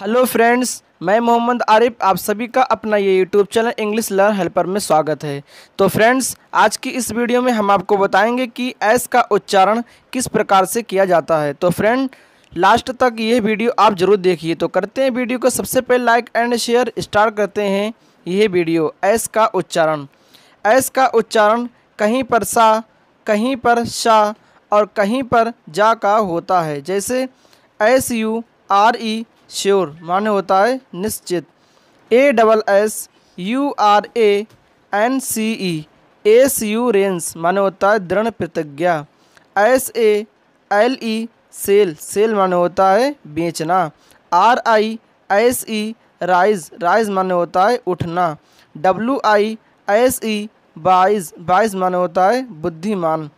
hello friends मैं मोहम्मद आरिफ आप सभी का अपना ये YouTube channel English learn helper में स्वागत है तो फ्रेंड्स आज की इस वीडियो में हम आपको बताएंगे कि एस का उच्चारण किस प्रकार से किया जाता है तो फ्रेंड लास्ट तक यह वीडियो आप ज़रूर देखिए तो करते हैं वीडियो को सबसे पहले लाइक एंड शेयर स्टार्ट करते हैं यह वीडियो एस का उच्चारण एस का उच्चारण कहीं पर सा कहीं पर शाह और कहीं पर जा का होता है जैसे S U R E sure माने होता है निश्चित A double S U R A N C E assurance माने होता है दृढ़ प्रतिज्ञा S A L E sale sale माने होता है बेचना R I S E rise rise माने होता है उठना W I S E wise wise माने होता है बुद्धिमान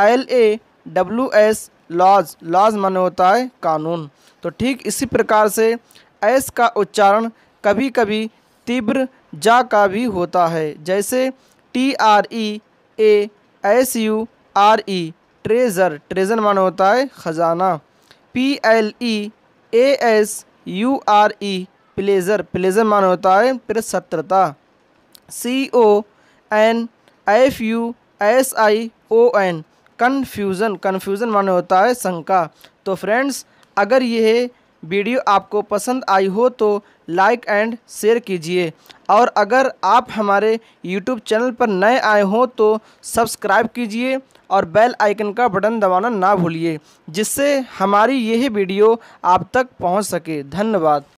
L A W S laws laws मन होता है कानून तो ठीक इसी प्रकार से ऐस का उच्चारण कभी कभी तीव्र जा का भी होता है जैसे T R E A S U R E treasure treasure मन होता है ख़जाना P L E A S U R E pleasure pleasure माने होता है प्रसत्रता C O N F U S I O N confusion confusion माने होता है शंका तो फ्रेंड्स अगर यह वीडियो आपको पसंद आई हो तो लाइक एंड शेयर कीजिए और अगर आप हमारे यूट्यूब चैनल पर नए आए हों तो सब्सक्राइब कीजिए और बेल आइकन का बटन दबाना ना भूलिए जिससे हमारी यह वीडियो आप तक पहुंच सके धन्यवाद